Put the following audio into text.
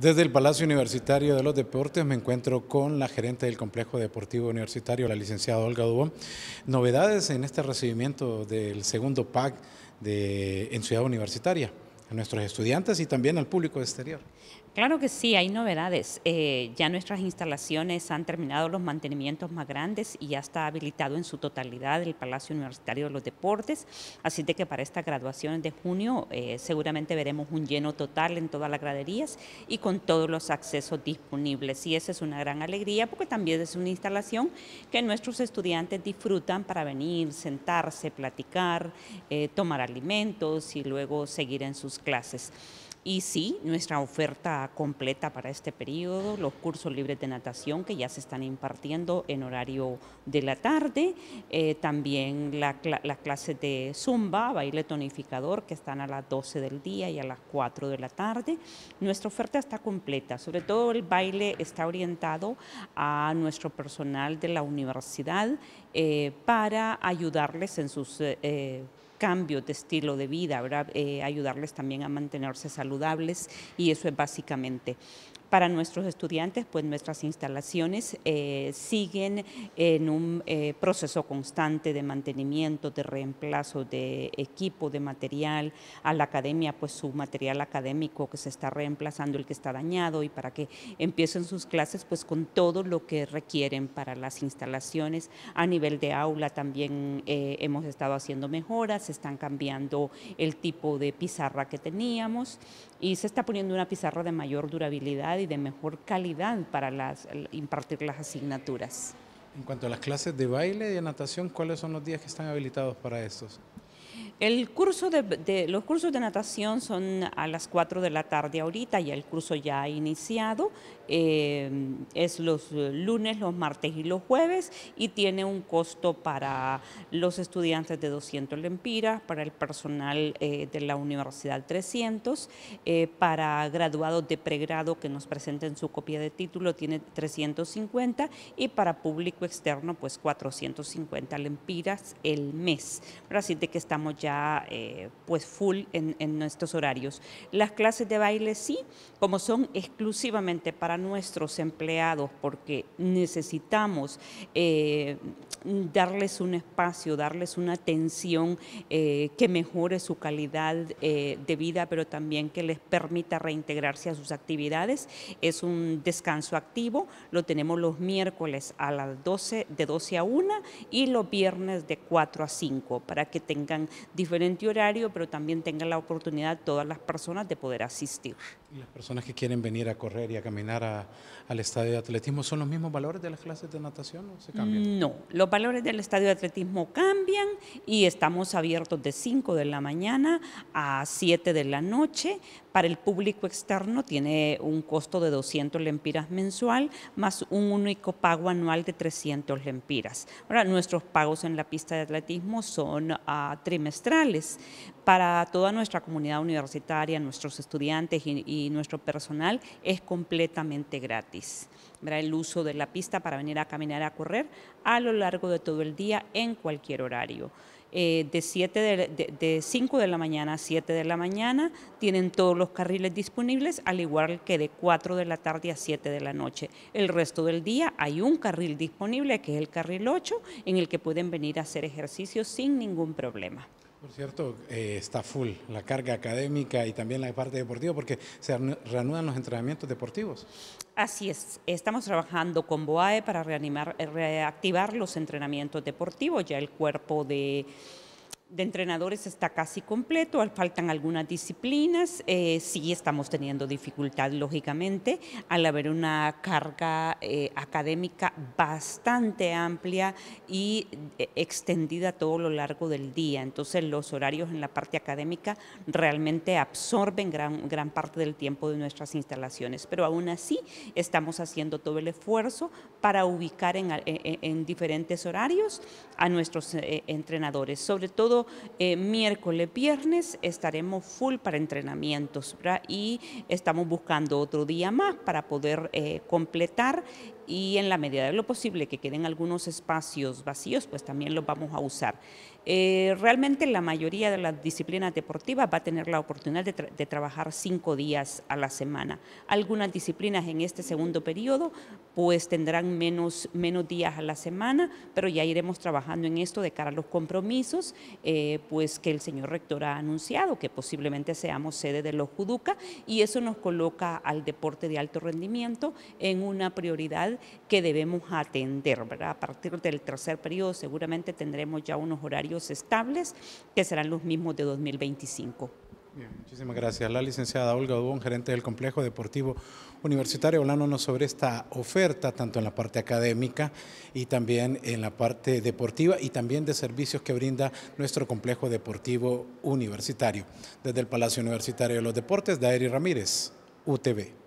Desde el Palacio Universitario de los Deportes me encuentro con la gerente del Complejo Deportivo Universitario, la licenciada Olga Dubón. Novedades en este recibimiento del segundo PAC de, en Ciudad Universitaria a nuestros estudiantes y también al público exterior. Claro que sí, hay novedades. Eh, ya nuestras instalaciones han terminado los mantenimientos más grandes y ya está habilitado en su totalidad el Palacio Universitario de los Deportes, así de que para esta graduación de junio eh, seguramente veremos un lleno total en todas las graderías y con todos los accesos disponibles. Y esa es una gran alegría porque también es una instalación que nuestros estudiantes disfrutan para venir, sentarse, platicar, eh, tomar alimentos y luego seguir en sus clases. Y sí, nuestra oferta completa para este periodo, los cursos libres de natación que ya se están impartiendo en horario de la tarde, eh, también las la, clases de zumba, baile tonificador, que están a las 12 del día y a las 4 de la tarde. Nuestra oferta está completa, sobre todo el baile está orientado a nuestro personal de la universidad eh, para ayudarles en sus... Eh, cambio de estilo de vida, eh, ayudarles también a mantenerse saludables y eso es básicamente. Para nuestros estudiantes, pues nuestras instalaciones eh, siguen en un eh, proceso constante de mantenimiento, de reemplazo de equipo, de material. A la academia, pues su material académico que se está reemplazando, el que está dañado, y para que empiecen sus clases, pues con todo lo que requieren para las instalaciones. A nivel de aula también eh, hemos estado haciendo mejoras, se están cambiando el tipo de pizarra que teníamos y se está poniendo una pizarra de mayor durabilidad y de mejor calidad para impartir las asignaturas. En cuanto a las clases de baile y de natación, ¿cuáles son los días que están habilitados para estos? curso de, los cursos de natación son a las 4 de la tarde ahorita, ya el curso ya ha iniciado, eh, es los lunes, los martes y los jueves y tiene un costo para los estudiantes de 200 lempiras, para el personal eh, de la universidad 300, eh, para graduados de pregrado que nos presenten su copia de título tiene 350 y para público externo pues 450 lempiras el mes. Pero así de que estamos ya eh, pues full en, nuestros horarios. Las clases de baile sí, como son exclusivamente para nuestros empleados, porque necesitamos eh, darles un espacio, darles una atención eh, que mejore su calidad de vida, pero también que les permita reintegrarse a sus actividades. Es un descanso activo, lo tenemos los miércoles a las 12, de 12 a 1 y los viernes de 4 a 5, para que tengan diferente horario, pero también tengan la oportunidad todas las personas de poder asistir. Las personas que quieren venir a correr y a caminar al estadio de atletismo, ¿son los mismos valores de las clases de natación o se cambian? No, los valores del estadio de atletismo cambian y estamos abiertos de 5 de la mañana a 7 de la noche. Para el público externo tiene un costo de 200 lempiras mensual más un único pago anual de 300 lempiras. Ahora, nuestros pagos en la pista de atletismo son ah, trimestrales. Para toda nuestra comunidad universitaria, nuestros estudiantes y nuestro personal es completamente gratis. Verá El uso de la pista para venir a caminar, a correr a lo largo de todo el día en cualquier horario. Eh, de 5 de, de la mañana a 7 de la mañana tienen todos los carriles disponibles, al igual que de 4 de la tarde a 7 de la noche. El resto del día hay un carril disponible, que es el carril 8, en el que pueden venir a hacer ejercicio sin ningún problema. Por cierto, eh, está full la carga académica y también la parte deportiva porque se reanudan los entrenamientos deportivos. Así es, estamos trabajando con BOAE para eh, reactivar los entrenamientos deportivos, ya el cuerpo de de entrenadores está casi completo, faltan algunas disciplinas, eh, sí estamos teniendo dificultad lógicamente al haber una carga eh, académica bastante amplia y eh, extendida todo lo largo del día, entonces los horarios en la parte académica realmente absorben gran, gran parte del tiempo de nuestras instalaciones, pero aún así estamos haciendo todo el esfuerzo para ubicar en e, e, diferentes horarios a nuestros entrenadores, sobre todo eh, miércoles, viernes estaremos full para entrenamientos y estamos buscando otro día más para poder eh, completar y en la medida de lo posible que queden algunos espacios vacíos, pues también los vamos a usar. Eh, realmente la mayoría de las disciplinas deportivas va a tener la oportunidad de, trabajar cinco días a la semana. Algunas disciplinas en este segundo periodo pues tendrán menos, menos días a la semana, pero ya iremos trabajando en esto de cara a los compromisos eh, pues que el señor rector ha anunciado, que posiblemente seamos sede de los Juduca y eso nos coloca al deporte de alto rendimiento en una prioridad que debemos atender. ¿verdad? A partir del tercer periodo seguramente tendremos ya unos horarios estables que serán los mismos de 2025. Bien, muchísimas gracias. La licenciada Olga Dubón, gerente del Complejo Deportivo Universitario, hablándonos sobre esta oferta, tanto en la parte académica y también en la parte deportiva y también de servicios que brinda nuestro Complejo Deportivo Universitario. Desde el Palacio Universitario de los Deportes, Daeri Ramírez, UTV.